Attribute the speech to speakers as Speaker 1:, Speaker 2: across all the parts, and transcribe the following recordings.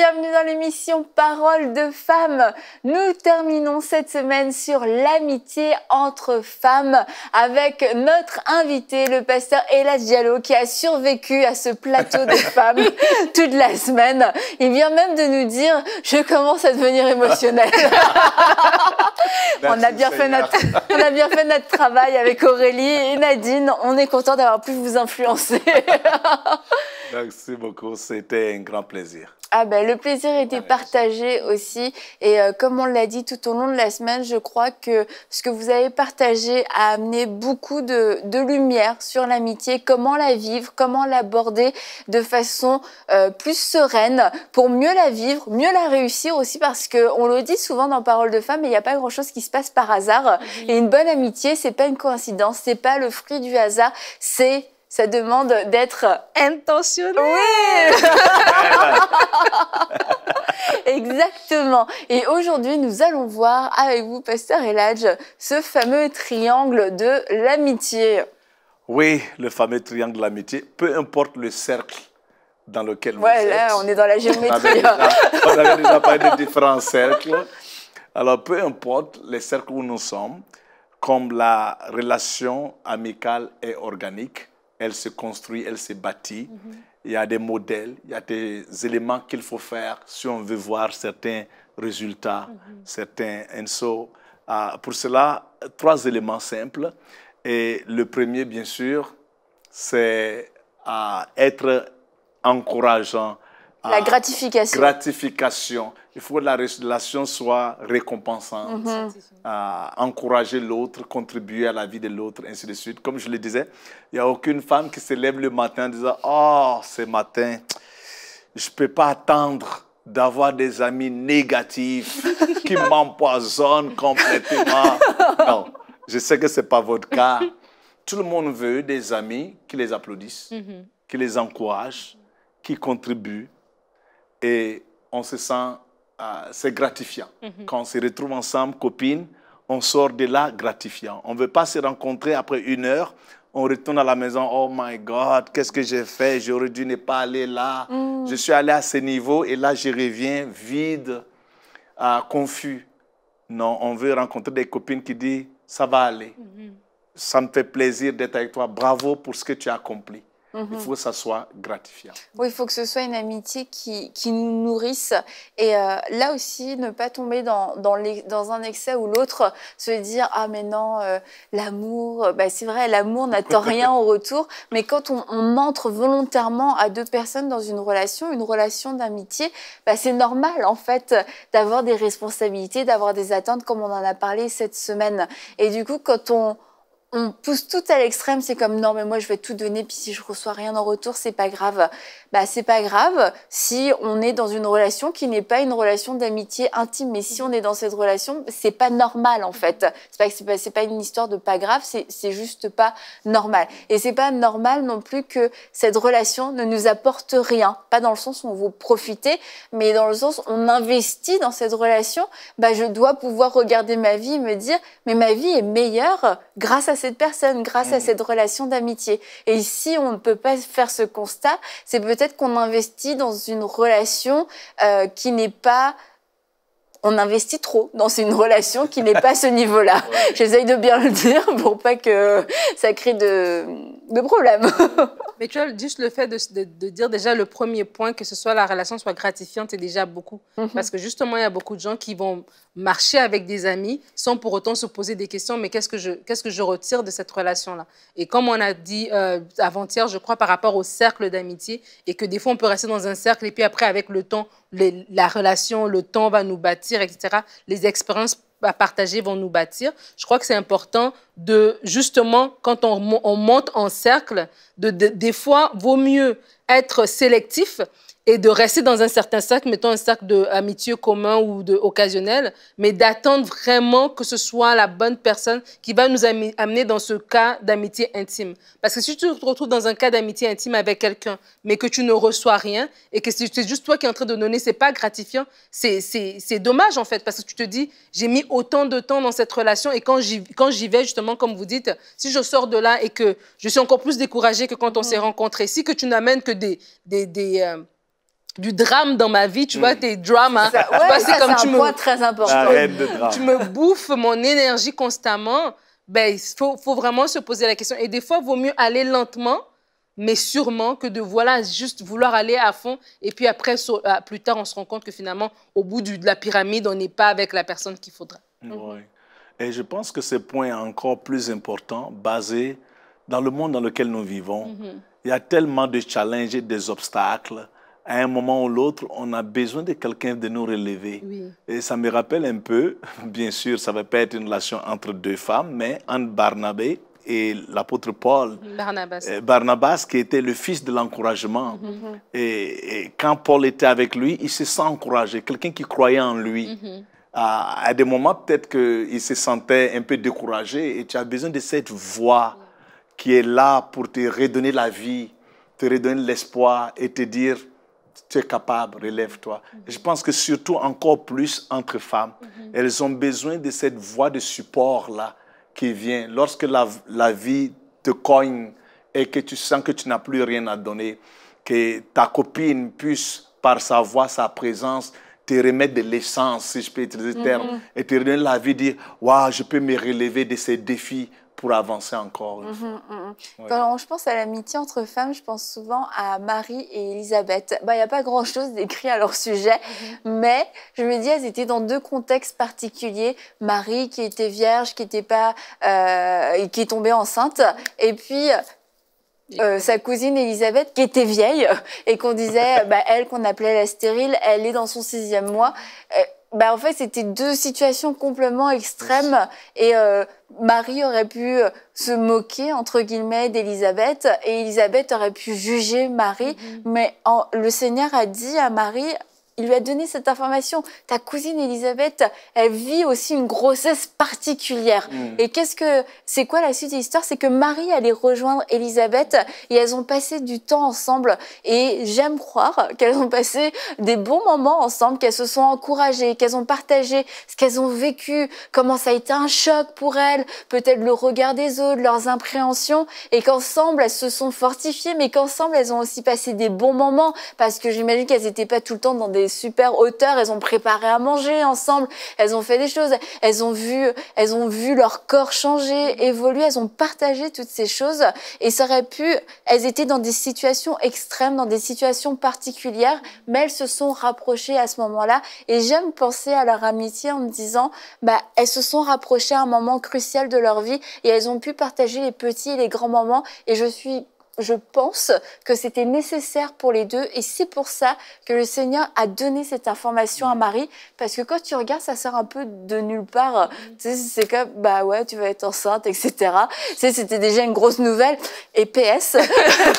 Speaker 1: bienvenue dans l'émission Parole de femmes. Nous terminons cette semaine sur l'amitié entre femmes avec notre invité, le pasteur Elas Diallo, qui a survécu à ce plateau de femmes toute la semaine. Il vient même de nous dire Je commence à devenir émotionnel. on, a bien fait notre, on a bien fait notre travail avec Aurélie et Nadine. On est content d'avoir pu vous influencer.
Speaker 2: Merci beaucoup, c'était un grand plaisir.
Speaker 1: Ah ben, le plaisir était ah, partagé aussi. Et euh, comme on l'a dit tout au long de la semaine, je crois que ce que vous avez partagé a amené beaucoup de, de lumière sur l'amitié, comment la vivre, comment l'aborder de façon euh, plus sereine pour mieux la vivre, mieux la réussir aussi parce que on le dit souvent dans Parole de femme, mais il n'y a pas grand-chose qui se passe par hasard. Et une bonne amitié, c'est pas une coïncidence, c'est pas le fruit du hasard, c'est ça demande d'être intentionnel. Oui Exactement. Et aujourd'hui, nous allons voir avec vous, Pasteur Eladj, ce fameux triangle de l'amitié.
Speaker 2: Oui, le fameux triangle de l'amitié, peu importe le cercle dans lequel vous voilà, êtes. Voilà, on est dans la géométrie. On avait, parlé de différents cercles. Alors, peu importe les cercles où nous sommes, comme la relation amicale est organique, elle se construit, elle se bâtit. Mhm. Il y a des modèles, il y a des éléments qu'il faut faire si on veut voir certains résultats, mhm. certains. enso. Ah, pour cela, trois éléments simples. Et le premier, bien sûr, c'est ah, être encourageant
Speaker 1: la ah, gratification.
Speaker 2: gratification. Il faut que la relation soit récompensante, mhm. ah, encourager l'autre, contribuer à la vie de l'autre, ainsi de suite. Comme je le disais, il n'y a aucune femme qui se lève le matin en disant Oh, ce matin, je ne peux pas attendre d'avoir des amis négatifs qui m'empoisonnent complètement. Non, je sais que ce n'est pas votre cas. Tout le monde veut des amis qui les applaudissent, mhm. qui les encouragent, qui contribuent et on se sent, euh, c'est gratifiant. Mhm. Quand on se retrouve ensemble, copines, on sort de là gratifiant. On ne veut pas se rencontrer après une heure, on retourne à la maison, oh my God, qu'est-ce que j'ai fait J'aurais dû ne pas aller là. Mm. Je suis allé à ce niveau et là, je reviens vide, euh, confus. Non, on veut rencontrer des copines qui disent, ça va aller. Mhm. Ça me fait plaisir d'être avec toi. Bravo pour ce que tu as accompli. Il mhm. faut que ça soit gratifiant.
Speaker 1: Oui, il faut que ce soit une amitié qui, qui nous nourrisse. Et euh, là aussi, ne pas tomber dans, dans, les, dans un excès ou l'autre, se dire Ah, mais non, euh, l'amour, euh, bah, c'est vrai, l'amour n'attend rien au retour. Mais quand on, on, entre volontairement à deux personnes dans une relation, une relation d'amitié, bah, c'est normal en fait d'avoir des responsabilités, d'avoir des attentes, comme on en a parlé cette semaine. Et du coup, quand on on pousse tout à l'extrême, c'est comme non mais moi je vais tout donner puis si je reçois rien en retour, c'est pas grave. Bah c'est pas grave si on est dans une relation qui n'est pas une relation d'amitié intime mais si on est dans cette relation, c'est pas normal en fait. C'est pas c'est pas, une histoire de pas grave, c'est juste pas normal. Et c'est pas normal non plus que cette relation ne nous apporte rien, pas dans le sens où on vous profiter mais dans le sens où on investit dans cette relation, bah je dois pouvoir regarder ma vie et me dire mais ma vie est meilleure grâce à cette personne, grâce à mhm. cette relation d'amitié. Et si on ne peut pas faire ce constat. C'est peut-être qu'on investit dans une relation euh, qui n'est pas on investit trop dans une relation qui n'est pas à ce niveau-là. J'essaye de bien le dire pour pas que ça crée de, de problèmes.
Speaker 3: Mais tu vois, juste le fait de, dire déjà le premier point, que ce soit la relation soit gratifiante, c'est déjà beaucoup. Mhm. Parce que justement, il y a beaucoup de gens qui vont marcher avec des amis sans pour autant se poser des questions, mais qu'est-ce que je, retire de cette relation-là Et comme on a dit euh, avant-hier, je crois, par rapport au cercle d'amitié, et que des fois on peut rester dans un cercle, et puis après, avec le temps, la relation, le temps va nous bâtir, etc. Les expériences à partager vont nous bâtir. Je crois que c'est important de, justement, quand on, monte en cercle, des fois, vaut mieux être sélectif et de rester dans un certain cercle, mettons un cercle d'amitié commun ou de occasionnel, mais d'attendre vraiment que ce soit la bonne personne qui va nous amener dans ce cas d'amitié intime. Parce que si tu te retrouves dans un cas d'amitié intime avec quelqu'un, mais que tu ne reçois rien et que c'est juste toi qui es en train de donner, c'est pas gratifiant, c'est dommage en fait, parce que tu te dis, j'ai mis autant de temps dans cette relation et quand j'y vais, justement, comme vous dites, si je sors de là et que je suis encore plus découragée que quand on mmh. s'est rencontrés, si que tu n'amènes que des, des, euh, du drame dans ma vie, tu vois, mm. tes dramas. Hein. c'est comme tu me, point très important. Tu, me, bouffes mon énergie constamment. Ben, il faut, vraiment se poser la question. Et des fois, il vaut mieux aller lentement, mais sûrement, que de voilà, juste vouloir aller à fond. Et puis après, euh, plus tard, on se rend compte que finalement, au bout de la pyramide, on n'est pas avec la personne qu'il faudra.
Speaker 2: Mm-hmm. Et je pense que ce point est encore plus important, basé dans le monde dans lequel nous vivons. Mm-hmm. Il y a tellement de challenges et des obstacles à un moment ou l'autre, on a besoin de quelqu'un de nous relever. Et ça me rappelle un peu, bien sûr, ça ne va pas être une relation entre deux femmes, mais entre Barnabé et l'apôtre Paul.
Speaker 3: Mm-hmm. Barnabas. Euh,
Speaker 2: Barnabas. qui était le fils de l'encouragement. Mm-hmm. et, quand Paul était avec lui, il se sent encouragé, quelqu'un qui croyait en lui. Mm-hmm. à, à, des moments, peut-être qu'il se sentait un peu découragé et tu as besoin de cette voix qui est là pour te redonner la vie, te redonner l'espoir et te dire tu es capable, relève-toi. Je pense que surtout encore plus entre femmes, elles ont besoin de cette voix de support-là qui vient. Lorsque la, vie te cogne et que tu sens que tu n'as plus rien à donner, que ta copine puisse, par sa voix, sa présence, te remettre de l'essence, si je peux utiliser le terme, mhm. et te donner la vie, dire, waouh, je peux me relever de ces défis pour avancer encore.
Speaker 1: Mhm, mhm. je pense à l'amitié entre femmes, je pense souvent à Marie et Elisabeth. Bah, il y n'y a pas grand-chose d'écrit à leur sujet, mhm. mais je me dis, elles étaient dans deux contextes particuliers. Marie qui était vierge, qui était pas, euh, qui est tombée enceinte, et puis euh, sa cousine Elisabeth, qui était vieille, et qu'on disait, bah, elle qu'on appelait la stérile, elle est dans son sixième mois bah, en fait, c'était deux situations complètement extrêmes et euh, Marie aurait pu euh, se moquer entre guillemets d'Élisabeth et Elisabeth aurait pu juger Marie, mm-hmm. mais le Seigneur a dit à Marie il lui a donné cette information. Ta cousine Elisabeth, elle vit aussi une grossesse particulière. Mm. Et qu'est-ce que c'est quoi la suite de l'histoire C'est que Marie allait rejoindre Elisabeth et elles ont passé du temps ensemble. Et j'aime croire qu'elles ont passé des bons moments ensemble, qu'elles se sont encouragées, qu'elles ont partagé ce qu'elles ont vécu, comment ça a été un choc pour elles, peut-être le regard des autres, leurs impréhensions, et qu'ensemble elles se sont fortifiées, mais qu'ensemble elles ont aussi passé des bons moments parce que j'imagine qu'elles n'étaient pas tout le temps dans des super auteurs, elles ont préparé à manger ensemble, elles ont fait des choses, elles ont vu, elles ont vu leur corps changer, évoluer, elles ont partagé toutes ces choses et ça aurait pu, elles étaient dans des situations extrêmes, dans des situations particulières, mais elles se sont rapprochées à ce moment-là et j'aime penser à leur amitié en me disant, bah, elles se sont rapprochées à un moment crucial de leur vie et elles ont pu partager les petits et les grands moments et je suis je pense que c'était nécessaire pour les deux et c'est pour ça que le Seigneur a donné cette information à Marie parce que quand tu regardes, ça sort un peu de nulle part. Mm. Tu sais, c'est comme, bah ouais, tu vas être enceinte, etc. Tu sais, c'était déjà une grosse nouvelle. Et PS,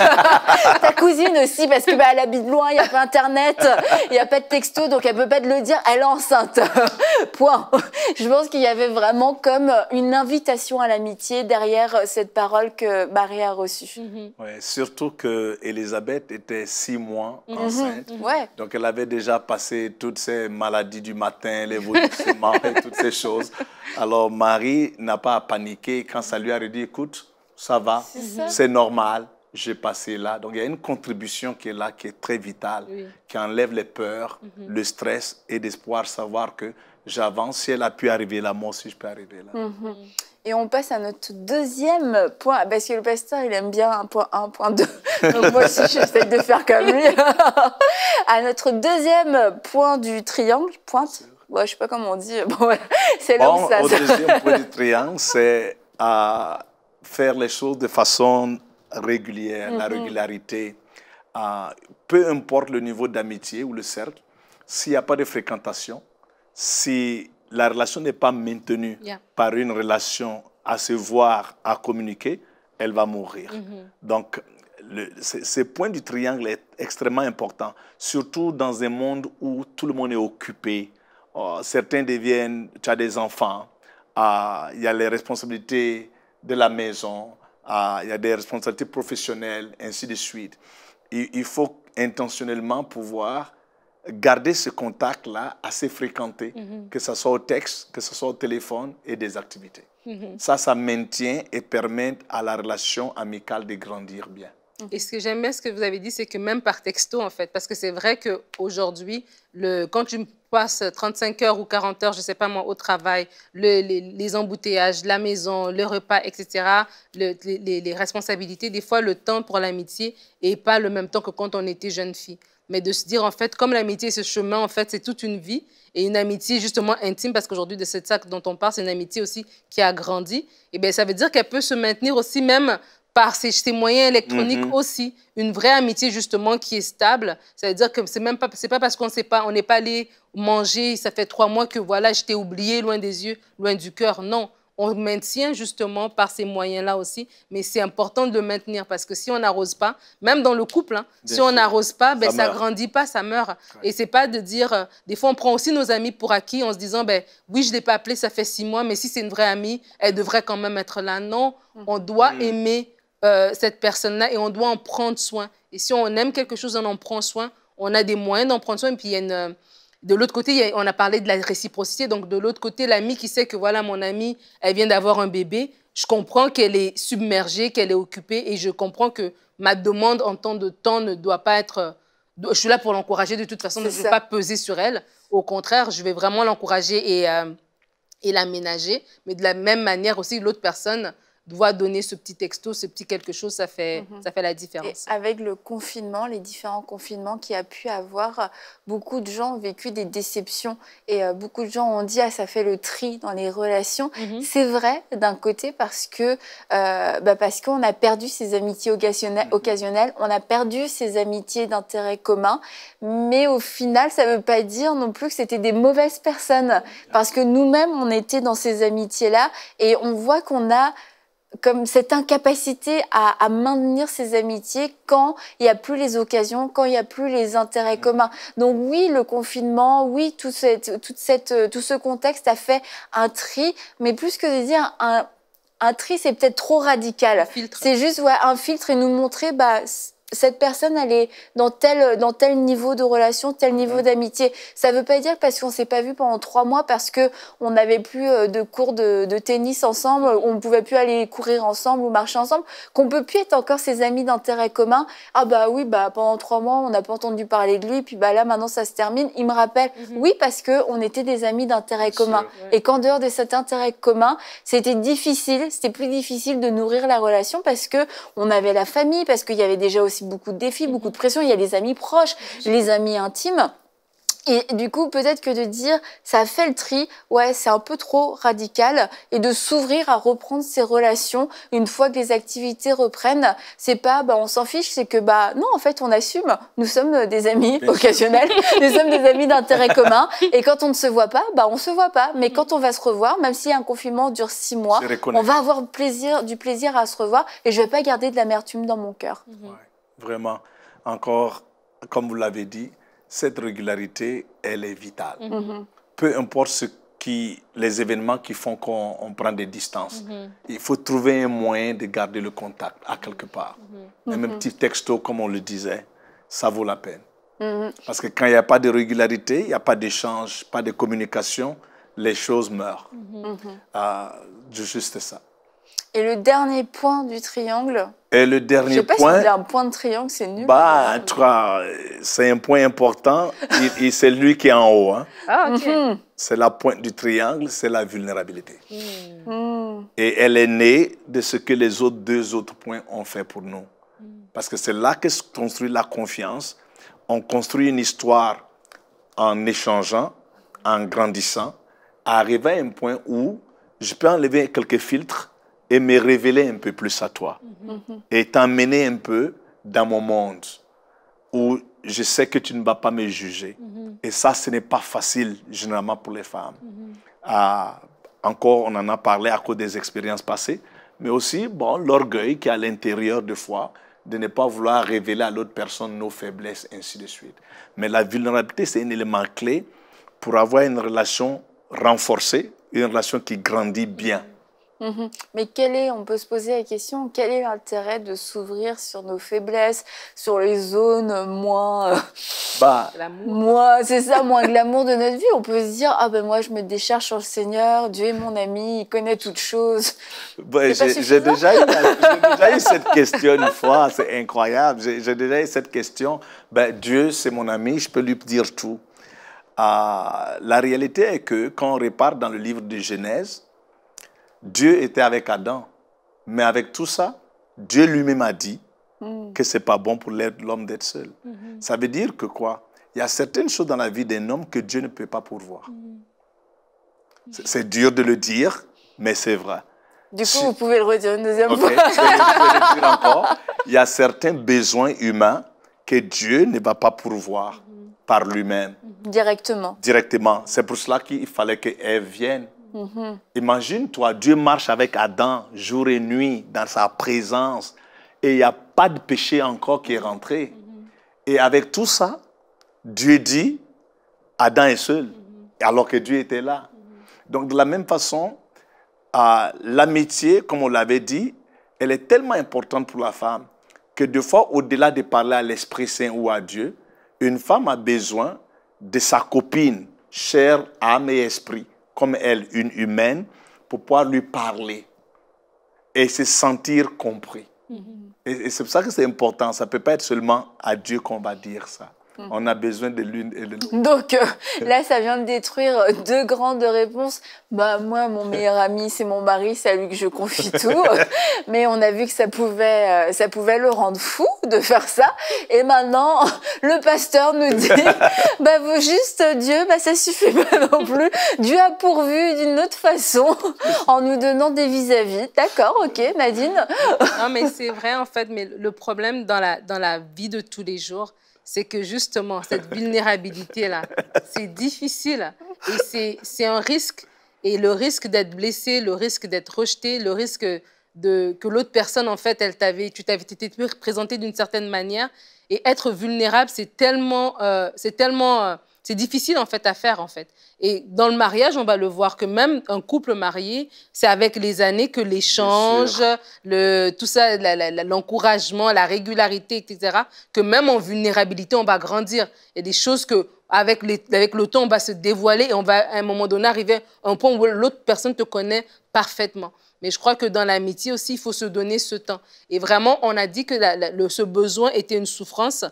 Speaker 1: ta cousine aussi, parce que bah, elle habite loin, il n'y a pas Internet, il n'y a pas de texto, donc elle peut pas te le dire, elle est enceinte. Point. Je pense qu'il y avait vraiment comme une invitation à l'amitié derrière cette parole que Marie a reçue. Mm-hmm
Speaker 2: surtout que Elisabeth était six mois mhm. enceinte. Mhm. Donc elle avait déjà passé toutes ces maladies du matin, les vomissements toutes ces choses. Alors Marie n'a pas paniqué quand ça lui a dit écoute, ça va, c'est normal, j'ai passé là. Donc il y a une contribution qui est là, qui est très vitale, qui enlève les peurs, mhm. le stress et d'espoir. savoir que j'avance. Si elle a pu arriver là, moi aussi je peux arriver là.
Speaker 1: Et on passe à notre deuxième point, parce que le pasteur, il aime bien un point 1, point 2. Donc
Speaker 2: moi aussi, j'essaie de faire comme
Speaker 1: lui. à notre deuxième point du triangle, pointe, je ouais, je sais pas comment on dit, bon, c'est bon, ça. le deuxième point
Speaker 2: du triangle, c'est à euh, faire les choses de façon régulière, la mhm. régularité. à euh, peu importe le niveau d'amitié ou le cercle, s'il n'y a pas de fréquentation, si la relation n'est pas maintenue par une relation à se voir, à communiquer, elle va mourir. Mm-hmm. Donc, ce point du triangle est extrêmement important, surtout dans un monde où tout le monde est occupé. Oh, certains deviennent, tu as des enfants, ah, il y a les responsabilités de la maison, ah, il y a des responsabilités professionnelles, ainsi de suite. il faut intentionnellement pouvoir garder ce contact-là assez fréquenté, mhm. que ce soit au texte, que ce soit au téléphone et des activités. Mhm. Ça, ça maintient et permet à la relation amicale de grandir bien.
Speaker 3: Et ce que j'aimais, ce que vous avez dit, c'est que même par texto, en fait, parce que c'est vrai qu'aujourd'hui, quand tu passes 35 heures ou 40 heures, je ne sais pas moi, au travail, les, embouteillages, la maison, le repas, etc., les, les, responsabilités, des fois, le temps pour l'amitié n'est pas le même temps que quand on était jeune fille mais de se dire, en fait, comme l'amitié, ce chemin, en fait, c'est toute une vie et une amitié justement intime, parce qu'aujourd'hui, de cette sac dont on parle, c'est une amitié aussi qui a grandi, et eh bien ça veut dire qu'elle peut se maintenir aussi même par ses, moyens électroniques mhm. aussi. Une vraie amitié justement qui est stable. Ça veut dire que c'est même pas, pas parce qu'on pas, on n'est pas allé manger, ça fait trois mois que voilà, je t'ai oublié, loin des yeux, loin du cœur. Non, on maintient justement par ces moyens-là aussi, mais c'est important de maintenir parce que si on n'arrose pas, même dans le couple, hein, si on n'arrose pas, ben, ça ne grandit pas, ça meurt. Et c'est pas de dire, euh, des fois on prend aussi nos amis pour acquis en se disant, ben, oui, je ne l'ai pas appelé, ça fait six mois, mais si c'est une vraie amie, elle devrait quand même être là. Non, mm. on doit mm. aimer euh, cette personne-là et on doit en prendre soin. Et si on aime quelque chose, on en prend soin, on a des moyens d'en prendre soin, et puis il y a une euh, de l'autre côté, on a parlé de la réciprocité. Donc, de l'autre côté, l'ami qui sait que, voilà, mon amie, elle vient d'avoir un bébé. Je comprends qu'elle est submergée, qu'elle est occupée. Et je comprends que ma demande en temps de temps ne doit pas être... Euh, je suis là pour l'encourager de toute façon. Je ne veux pas peser sur elle. Au contraire, je vais vraiment l'encourager et, euh, et l'aménager. Mais de la même manière aussi, l'autre personne doit donner ce petit texto, ce petit quelque chose, ça fait, mhm. ça fait la différence.
Speaker 1: avec le confinement, les différents confinements qu'il y a pu avoir, beaucoup de gens ont vécu des déceptions et euh, beaucoup de gens ont dit ah ça fait le tri dans les relations. Mhm. C'est vrai d'un côté parce que euh, bah, parce qu'on a perdu ces amitiés occasionnelles, mhm. occasionnelles, on a perdu ces amitiés d'intérêt commun, mais au final ça ne veut pas dire non plus que c'était des mauvaises personnes parce que nous-mêmes on était dans ces amitiés là et on voit qu'on a comme cette incapacité à, à, maintenir ses amitiés quand il n'y a plus les occasions, quand il n'y a plus les intérêts mm. communs. Donc oui, le confinement, oui, tout, cette, toute cette, euh, tout ce contexte a fait un tri, mais plus que de dire un, tri, c'est peut-être trop radical. C'est juste un filtre et nous montrer, bah, cette personne, elle est dans tel, dans tel niveau de relation, tel niveau d'amitié. Ça ne veut pas dire parce qu'on ne s'est pas vu pendant trois mois, parce qu'on n'avait plus euh, de cours de, tennis ensemble, on ne pouvait plus aller courir ensemble ou marcher ensemble, qu'on peut plus être encore ses amis d'intérêt commun. Ah bah oui, bah pendant trois mois, on n'a pas entendu parler de lui, puis bah là, maintenant, ça se termine. Il me rappelle, mhm. oui, parce qu'on était des amis d'intérêt commun. Et qu'en dehors de cet intérêt commun, c'était difficile, c'était plus difficile de nourrir la relation parce que on avait la famille, parce qu'il y avait déjà aussi beaucoup de défis, beaucoup de mhm. pression. Il y a les amis proches, les amis intimes. Et du coup, peut-être que de dire, ça fait le tri, ouais, c'est un peu trop radical, et de s'ouvrir à reprendre ses relations une fois que les activités reprennent, c'est pas, bah, on s'en fiche, c'est que, bah, non, en fait, on assume, nous sommes des amis occasionnels, nous sommes des amis d'intérêt commun, et quand on ne se voit pas, bah, on se voit pas. Mais quand on va se revoir, même si un confinement dure six mois, on va avoir plaisir, du plaisir à se revoir, et je vais pas garder de l'amertume dans mon cœur
Speaker 2: vraiment, encore, comme vous l'avez dit, cette régularité, elle est vitale. Mm-hmm. Mm-hmm. Peu importe ce qui, les événements qui font qu'on prend des distances. Mm-hmm. Il faut trouver un moyen de garder le contact à quelque part. même petit texto, comme on le disait, ça vaut la peine. Parce que quand il n'y a pas de régularité, il n'y a pas d'échange, pas de communication, les choses meurent. Euh, juste ça.
Speaker 1: Et le dernier point du triangle.
Speaker 2: Et le dernier je sais pas point. Si un
Speaker 1: point de triangle, c'est nul.
Speaker 2: Bah, c'est un point important et, c'est lui qui est en haut. Hein.
Speaker 3: Ah, ok. Mhm.
Speaker 2: C'est la pointe du triangle, c'est la vulnérabilité.
Speaker 3: Hmm. Mhm.
Speaker 2: Et elle est née de ce que les autres deux autres points ont fait pour nous. Hmm. Parce que c'est là que se construit la confiance. On construit une histoire en échangeant, en grandissant, à arriver à un point où je peux enlever quelques filtres et me révéler un peu plus à toi mm-hmm. et t'emmener un peu dans mon monde où je sais que tu ne vas pas me juger. Mm-hmm. Et ça, ce n'est pas facile généralement pour les femmes. Mm-hmm. Ah, encore, on en a parlé à cause des expériences passées, mais aussi bon, l'orgueil qui est à l'intérieur de foi de ne pas vouloir révéler à l'autre personne nos faiblesses, ainsi de suite. Mais la vulnérabilité, c'est un élément clé pour avoir une relation renforcée, une relation qui grandit bien.
Speaker 1: Mhm. Mais quel est, on peut se poser la question, quel est l'intérêt de s'ouvrir sur nos faiblesses, sur les zones moins, euh, bah. moi, c'est ça, moins l'amour de notre vie. On peut se dire, ah ben moi je me décharge sur le Seigneur, Dieu est mon ami, il connaît toutes choses.
Speaker 2: Bah, j'ai déjà, déjà, eu cette question une fois, c'est incroyable. J'ai déjà eu cette question, ben, Dieu c'est mon ami, je peux lui dire tout. Ah, la réalité est que quand on repart dans le livre de Genèse, Dieu était avec Adam. Mais avec tout ça, Dieu lui-même a dit mm. que ce n'est pas bon pour l'homme d'être seul. Mm-hmm. Ça veut dire que quoi Il y a certaines choses dans la vie d'un homme que Dieu ne peut pas pourvoir. Mm-hmm. C'est dur de le dire, mais c'est vrai.
Speaker 1: Du coup, vous pouvez le redire une deuxième fois. je vais le dire
Speaker 2: encore. Il y a certains besoins humains que Dieu ne va pas pourvoir mm-hmm. par lui-même.
Speaker 1: Directement.
Speaker 2: Directement. C'est pour cela qu'il fallait que vienne. Mhm. Imagine-toi, Dieu marche avec Adam jour et nuit dans sa présence et il n'y a pas de péché encore qui est rentré. Et avec tout ça, Dieu dit, Adam est seul, alors que Dieu était là. Donc de la même façon, l'amitié, comme on l'avait dit, elle est tellement importante pour la femme que des fois, au-delà de parler à l'Esprit Saint ou à Dieu, une femme a besoin de sa copine, chère âme et esprit comme elle, une humaine, pour pouvoir lui parler et se sentir compris. Mm-hmm. Et, et c'est pour ça que c'est important. Ça ne peut pas être seulement à Dieu qu'on va dire ça. Mm. On a besoin de l'une et de l'autre.
Speaker 1: Donc euh, là, ça vient de détruire deux grandes réponses. Bah moi, mon meilleur ami, c'est mon mari, c'est à lui que je confie tout. Mais on a vu que ça pouvait, euh, ça pouvait le rendre fou de faire ça. Et maintenant, le pasteur nous dit, bah vous juste Dieu, bah ça suffit pas non plus. Dieu a pourvu d'une autre façon en nous donnant des vis-à-vis. D'accord, ok, Nadine.
Speaker 3: non mais c'est vrai en fait. Mais le problème dans la vie de tous les jours c'est que justement, cette vulnérabilité-là, c'est difficile et c'est un risque. Et le risque d'être blessé, le risque d'être rejeté, le risque de, que l'autre personne, en fait, elle t'avait, tu t'avais été présenté d'une certaine manière. Et être vulnérable, c'est tellement, euh, c'est tellement euh, c'est difficile en fait à faire en fait. Et dans le mariage, on va le voir que même un couple marié, c'est avec les années que l'échange, le tout ça, l'encouragement, la régularité, etc. Que même en vulnérabilité, on va grandir. Il y a des choses que avec, avec le temps, on va se dévoiler et on va à un moment donné arriver à un point où l'autre personne te connaît parfaitement. Mais je crois que dans l'amitié aussi, il faut se donner ce temps. Et vraiment, on a dit que le, ce besoin était une souffrance.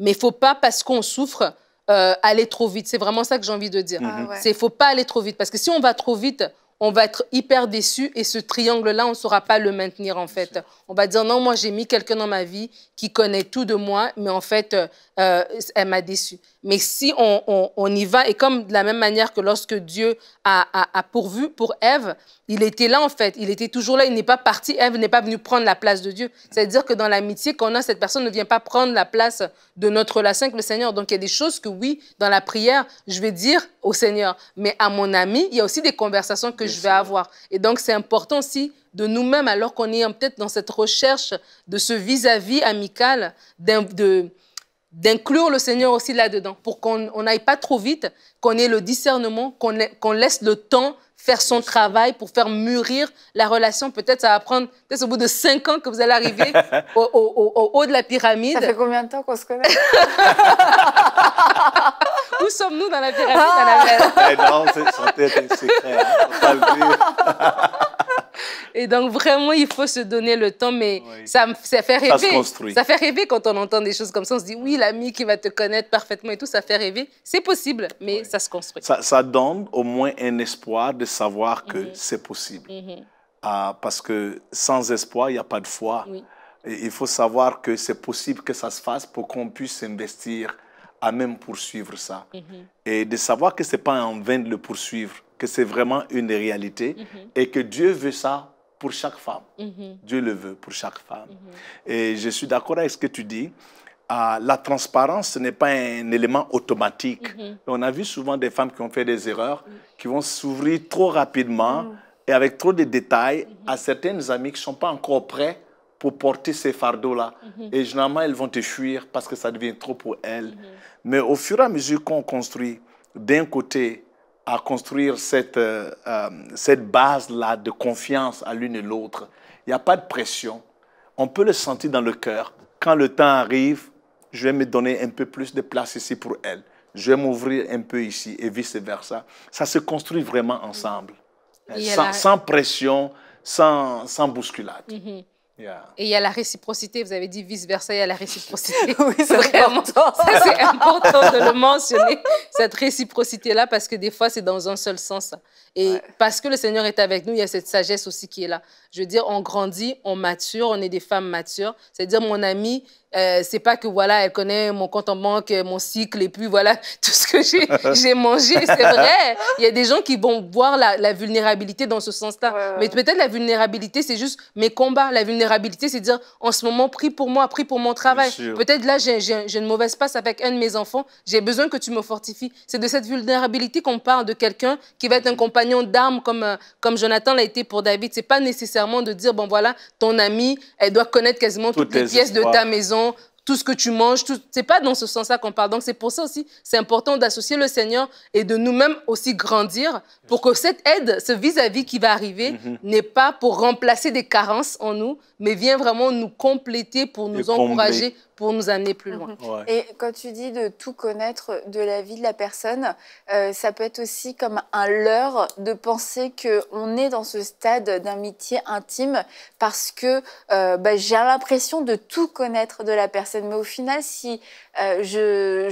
Speaker 3: Mais il ne faut pas, parce qu'on souffre, euh, aller trop vite. C'est vraiment ça que j'ai envie de dire. Mhm. Ah, ne faut pas aller trop vite parce que si on va trop vite, on va être hyper déçu et ce triangle-là, on ne saura pas le maintenir en fait. On va dire non, moi j'ai mis quelqu'un dans ma vie qui connaît tout de moi, mais en fait, euh, euh, elle m'a déçu. Mais si on, y va, et comme de la même manière que lorsque Dieu a, pourvu pour Ève, il était là en fait, il était toujours là, il n'est pas parti, Ève n'est pas venue prendre la place de Dieu. C'est-à-dire que dans l'amitié qu'on a, cette personne ne vient pas prendre la place de notre relation avec le Seigneur. Donc il y a des choses que oui, dans la prière, je vais dire au Seigneur, mais à mon ami, il y a aussi des conversations que je vais avoir. Et donc c'est important aussi de nous-mêmes, alors qu'on est peut-être dans cette recherche de ce vis-à-vis -vis amical, de d'inclure le Seigneur aussi là-dedans, pour qu'on n'aille pas trop vite, qu'on ait le discernement, qu'on laisse le temps faire son travail pour faire mûrir la relation. Peut-être ça va prendre, peut-être au bout de cinq ans que vous allez arriver au, haut de la
Speaker 1: pyramide. Ça fait combien de temps qu'on se connaît Où sommes-nous dans la pyramide, Annabelle
Speaker 2: eh Non, c'est secret, hein,
Speaker 3: Et donc, vraiment, il faut se donner le temps, mais ça, ça fait rêver. Ça, fait rêver quand on entend des choses comme ça. On se dit, oui, l'ami qui va te connaître parfaitement et tout, ça fait rêver. C'est possible, mais ça se construit.
Speaker 2: Ça, donne au moins un espoir de savoir que mhm. c'est possible. Mhm. Ah, parce que sans espoir, il n'y a pas de foi. il faut savoir que c'est possible que ça se fasse pour qu'on puisse investir à même poursuivre ça. Mhm. Et de savoir que c'est pas en vain de le poursuivre, que c'est vraiment une réalité mhm. et que Dieu veut ça pour chaque femme. Mhm. Dieu le veut pour chaque femme. Et je suis d'accord avec ce que tu dis. Ah, la transparence, n'est pas un élément automatique. On a vu souvent des femmes qui ont fait des erreurs, qui vont s'ouvrir trop rapidement et avec trop de détails à certaines amies qui ne sont pas encore prêtes pour porter ces fardeaux-là. Mhm. Et généralement, elles vont te fuir parce que ça devient trop pour elles. Mhm. Mais au fur et à mesure qu'on construit, d'un côté, à construire cette, euh, euh, cette base-là de confiance à l'une et l'autre, il n'y a pas de pression. On peut le sentir dans le cœur. Quand le temps arrive, je vais me donner un peu plus de place ici pour elle. Je vais m'ouvrir un peu ici et vice-versa. Ça se construit vraiment ensemble, sans, pression, sans, sans bousculade. Mhm. Et
Speaker 3: il y a la réciprocité, vous avez dit vice-versa, il y a la réciprocité. oui, c'est important. c'est
Speaker 2: important de le mentionner, cette
Speaker 3: réciprocité-là, parce que des fois, c'est dans un seul sens. Et parce que le Seigneur est avec nous, il y a cette sagesse aussi qui est là. Je veux dire, on grandit, on mature, on est des femmes matures. C'est-à-dire, mon ami euh, c'est pas que voilà, elle connaît mon compte en banque, euh, mon cycle et puis voilà tout ce que j'ai mangé. C'est vrai. Il y a des gens qui vont voir la, vulnérabilité dans ce sens-là. Mais peut-être la vulnérabilité, c'est juste mes combats. La vulnérabilité, c'est dire en ce moment, prie pour moi, prie pour mon travail. Peut-être là, j'ai une mauvaise passe avec un de mes enfants. J'ai besoin que tu me fortifies. C'est de cette vulnérabilité qu'on parle de quelqu'un qui va être un compagnon d'armes comme, euh, comme Jonathan l'a été pour David. C'est pas nécessairement de dire bon voilà, ton ami, elle doit connaître quasiment toutes, les pièces de ta maison tout ce que tu manges, tout... c'est pas dans ce sens-là qu'on parle. Donc c'est pour ça aussi, c'est important d'associer le Seigneur et de nous-mêmes aussi grandir pour que cette aide, ce vis-à-vis qui va arriver, mhm. n'est pas pour remplacer des carences en nous, mais vient vraiment nous compléter pour nous encourager, pour nous amener plus loin. Mhm. Et
Speaker 1: quand tu dis de tout connaître de la vie de la personne, euh, ça peut être aussi comme un leurre de penser qu'on est dans ce stade d'amitié intime parce que euh, bah, j'ai l'impression de tout connaître de la personne. Mais au final, si euh,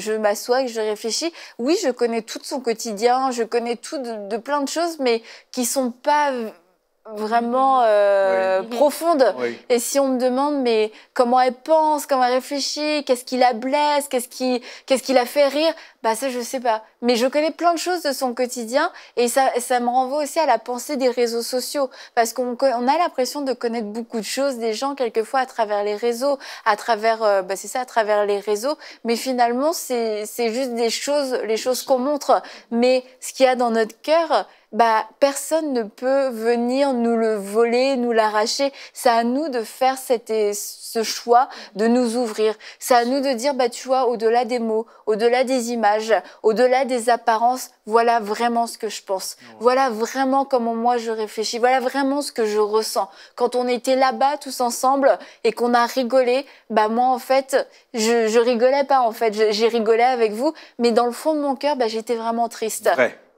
Speaker 1: je, m'assois et que je réfléchis, oui, je connais tout de son quotidien, je connais tout de, de plein de choses, mais qui sont pas vraiment euh, profonde. Et si on me demande, mais comment elle pense, comment elle réfléchit, qu'est-ce qui la blesse, qu'est-ce qui, qu'est-ce qui la fait rire, bah ça je sais pas, mais je connais plein de choses de son quotidien et ça ça me renvoie aussi à la pensée des réseaux sociaux parce qu'on a l'impression de connaître beaucoup de choses des gens quelquefois à travers les réseaux, à travers euh, bah, c'est ça à travers les réseaux, mais finalement c'est c'est juste des choses les choses qu'on montre, mais ce qu'il y a dans notre cœur bah, personne ne peut venir nous le voler, nous l'arracher. C'est à nous de faire cette, ce choix, de nous ouvrir. C'est à nous de dire, bah, tu vois, au-delà des mots, au-delà des images, au-delà des apparences, voilà vraiment ce que je pense, voilà vraiment comment moi je réfléchis, voilà vraiment ce que je ressens. Quand on était là-bas tous ensemble et qu'on a rigolé, bah moi en fait, je, rigolais pas en fait, j'ai rigolé avec vous, mais dans le fond de mon cœur, bah, j'étais vraiment triste.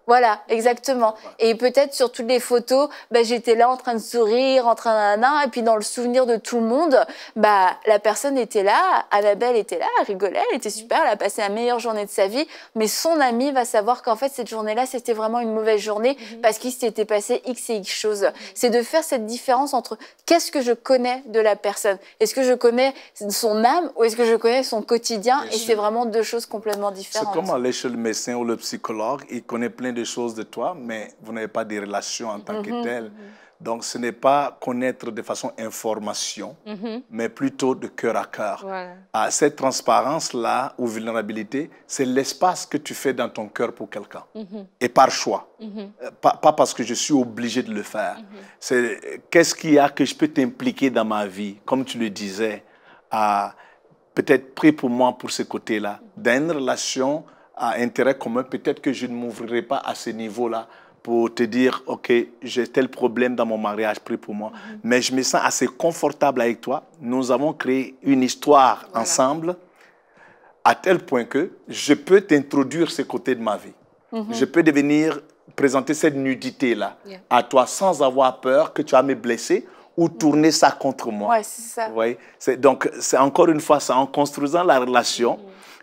Speaker 1: Voilà, exactement. Et peut-être sur toutes les photos, bah, j'étais là en train de sourire, en train d'un et puis dans le souvenir de tout le monde, bah, la personne était là, Annabelle était là, elle rigolait, elle était mm. super, elle a passé la meilleure journée de sa vie, mais son ami va savoir qu'en fait, cette journée-là, c'était vraiment une mauvaise journée mm-hmm. parce qu'il s'était passé X et X choses. Mm. C'est de faire cette différence entre qu'est-ce que je connais de la personne Est-ce que je connais son âme ou est-ce que je connais son quotidien Et c'est vraiment deux choses complètement différentes. C'est comme
Speaker 2: aller chez le médecin ou le psychologue, il connaît plein des choses de toi, mais vous n'avez pas des relations en tant que mhm. telles. Donc, ce n'est pas connaître de façon information, mhm. mais plutôt de cœur à cœur. À cette transparence-là ou vulnérabilité, c'est l'espace que tu fais dans ton cœur pour quelqu'un. Mhm. Et par choix. Euh, pas, parce que je suis obligé de le faire. C'est qu'est-ce qu'il y a que je peux t'impliquer dans ma vie, comme tu le disais, à peut-être pris pour moi pour ce côté-là, dans une relation à intérêt commun, peut-être que je ne m'ouvrirai pas à ce niveau-là pour te dire, OK, j'ai tel problème dans mon mariage, pris pour moi. Mhm. Mais je me sens assez confortable avec toi. Nous avons créé une histoire ensemble à tel point que je peux t'introduire ce côté de ma vie. Mhm. Je peux devenir, présenter cette nudité-là à toi sans avoir peur que tu vas me blesser ou mhm. tourner ça contre moi. Oui, c'est ça. donc, c'est encore une fois ça, en construisant la relation,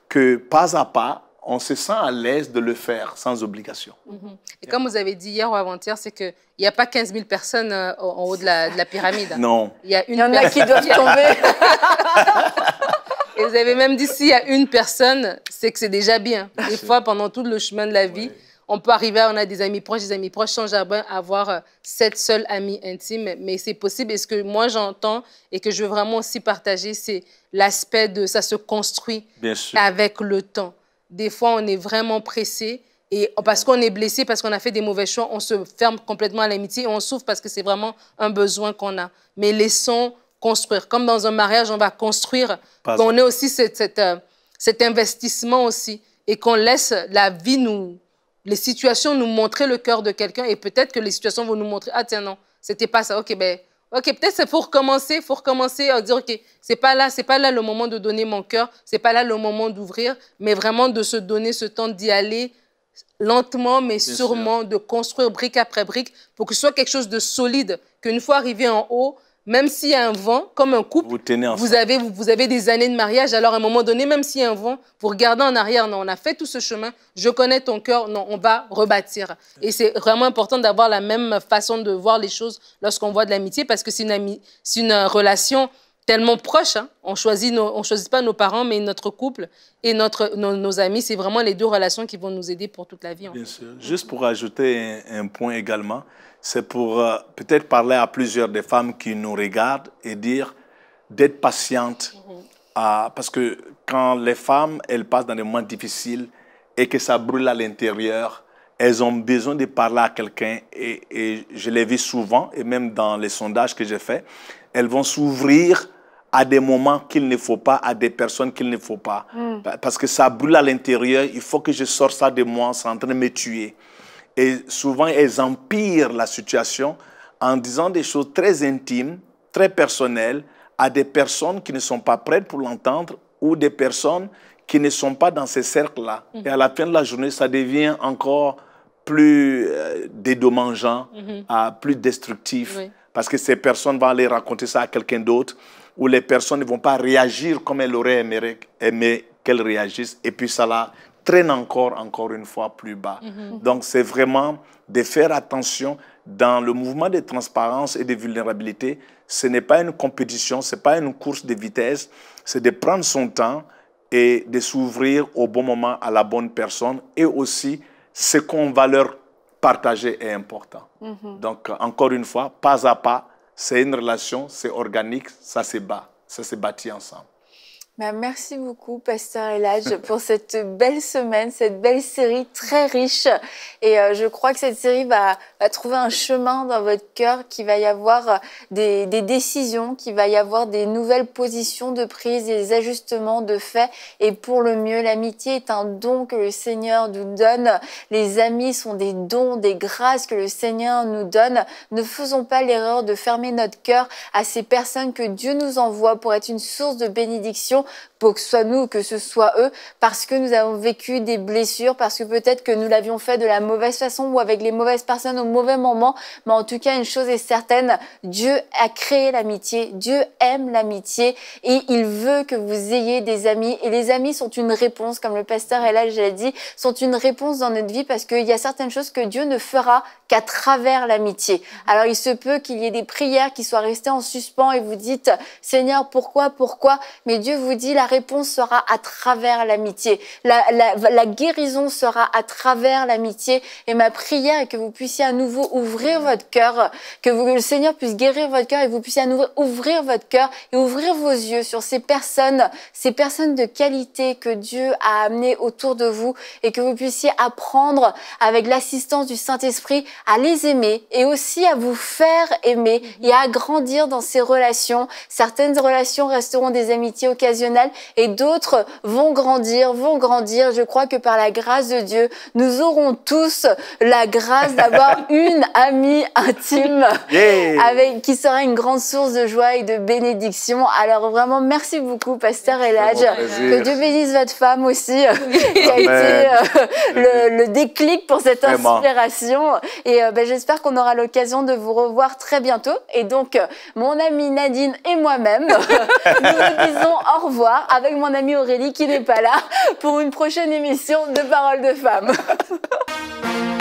Speaker 2: que pas à pas, on se sent à l'aise de le faire sans obligation.
Speaker 3: Mhm. Et comme vous avez dit hier ou avant-hier, c'est qu'il n'y a pas 15 000 personnes euh, en haut de la, pyramide. Non. Il y, a une en a qui doit tomber. Et vous avez même dit, s'il y a une personne, c'est que c'est déjà bien. Des fois, pendant tout le chemin de la vie, on peut arriver, on a des amis proches, des amis proches, sans jamais avoir cette euh, seule amie intime. Mais c'est possible. Et ce que moi, j'entends et que je veux vraiment aussi partager, c'est l'aspect de ça se construit avec le temps des fois, on est vraiment pressé. Et parce qu'on est blessé, parce qu'on a fait des mauvais choix, on se ferme complètement à l'amitié et on souffre parce que c'est vraiment un besoin qu'on a. Mais laissons construire. Comme dans un mariage, on va construire. on ait aussi euh, cet investissement aussi. Et qu'on laisse la vie nous, les situations nous montrer le cœur de quelqu'un. Et peut-être que les situations vont nous montrer, ah tiens non, c'était pas ça. Ok, ben Ok, peut-être c'est pour commencer, pour commencer à dire, ok, c'est pas là, c'est pas là le moment de donner mon cœur, c'est pas là le moment d'ouvrir, mais vraiment de se donner ce temps d'y aller lentement, mais sûrement, de construire brique après brique pour que ce soit quelque chose de solide, qu'une fois arrivé en haut, même s'il y a un vent, comme un couple, vous, avez, vous, avez des années de mariage, alors à un moment donné, même s'il y a un vent, vous regardez en arrière, non, on a fait tout ce chemin, je connais ton cœur, non, on va rebâtir. Et c'est vraiment important d'avoir la même façon de voir les choses lorsqu'on voit de l'amitié, parce que c'est une, une relation tellement proches. Hein. On choisit on choisit pas nos parents, mais notre couple et notre, nos, amis. C'est vraiment les deux relations qui vont nous aider pour toute la vie. Hein.
Speaker 2: Bien sûr. Juste pour ajouter un, point également, c'est pour euh, peut-être parler à plusieurs des femmes qui nous regardent et dire d'être patiente. Mm-hmm. parce que quand les femmes, elles passent dans des moments difficiles et que ça brûle à l'intérieur, elles ont besoin de parler à quelqu'un et, et, je les vis souvent et même dans les sondages que j'ai faits, elles vont s'ouvrir à des moments qu'il ne faut pas, à des personnes qu'il ne faut pas. Mm. Parce que ça brûle à l'intérieur, il faut que je sorte ça de moi, c'est en train de me tuer. Et souvent, elles empirent la situation en disant des choses très intimes, très personnelles, à des personnes qui ne sont pas prêtes pour l'entendre ou des personnes qui ne sont pas dans ces cercles-là. Mm. Et à la fin de la journée, ça devient encore plus euh, dédommageant, mm-hmm. plus destructif. Parce que ces personnes vont aller raconter ça à quelqu'un d'autre où les personnes ne vont pas réagir comme elles auraient aimé, qu'elles réagissent. Et puis ça la traîne encore, encore une fois, plus bas. Mhm. Donc c'est vraiment de faire attention dans le mouvement de transparence et de vulnérabilité. Ce n'est pas une compétition, ce n'est pas une course de vitesse, c'est de prendre son temps et de s'ouvrir au bon moment à la bonne personne et aussi ce qu'on va leur partager est important. Mhm. Donc, encore une fois, pas à pas, c'est une relation, c'est organique, ça se bat, ça se bâtit ensemble.
Speaker 1: Bah, merci beaucoup, Pasteur Eladj, pour cette belle semaine, cette belle série très riche. Et euh, je crois que cette série va, trouver un chemin dans votre cœur, qu'il va y avoir euh, des, décisions, qu'il va y avoir des nouvelles positions de prise, des ajustements de fait. Et pour le mieux, l'amitié est un don que le Seigneur nous donne. Les amis sont des dons, des grâces que le Seigneur nous donne. Ne faisons pas l'erreur de fermer notre cœur à ces personnes que Dieu nous envoie pour être une source de bénédiction pour que ce soit nous, ou que ce soit eux, parce que nous avons vécu des blessures, parce que peut-être que nous l'avions fait de la mauvaise façon ou avec les mauvaises personnes au mauvais moment. Mais en tout cas, une chose est certaine, Dieu a créé l'amitié, Dieu aime l'amitié et il veut que vous ayez des amis. Et les amis sont une réponse, comme le pasteur je l'a dit, sont une réponse dans notre vie parce qu'il y a certaines choses que Dieu ne fera qu'à travers l'amitié. Alors il se peut qu'il y ait des prières qui soient restées en suspens et vous dites, Seigneur, pourquoi, pourquoi Mais Dieu vous dit, la réponse sera à travers l'amitié. La, guérison sera à travers l'amitié. Et ma prière est que vous puissiez à nouveau ouvrir votre cœur, que, le Seigneur puisse guérir votre cœur et que vous puissiez à nouveau ouvrir votre cœur et ouvrir vos yeux sur ces personnes, ces personnes de qualité que Dieu a amenées autour de vous et que vous puissiez apprendre avec l'assistance du Saint-Esprit à les aimer et aussi à vous faire aimer mhm. et à grandir dans ces relations. Certaines relations resteront des amitiés occasionnelles et d'autres vont grandir, vont grandir. Je crois que par la grâce de Dieu, nous aurons tous la grâce d'avoir une amie intime avec, qui sera une grande source de joie et de bénédiction. Alors vraiment, merci beaucoup, Pasteur Eladj Que Dieu bénisse votre femme aussi, qui a été euh, le, déclic pour cette inspiration. Et euh, ben, j'espère qu'on aura l'occasion de vous revoir très bientôt. Et donc, mon amie Nadine et moi-même, nous vous disons au revoir revoir avec mon ami Aurélie qui n'est pas là pour une prochaine émission de Parole de femmes.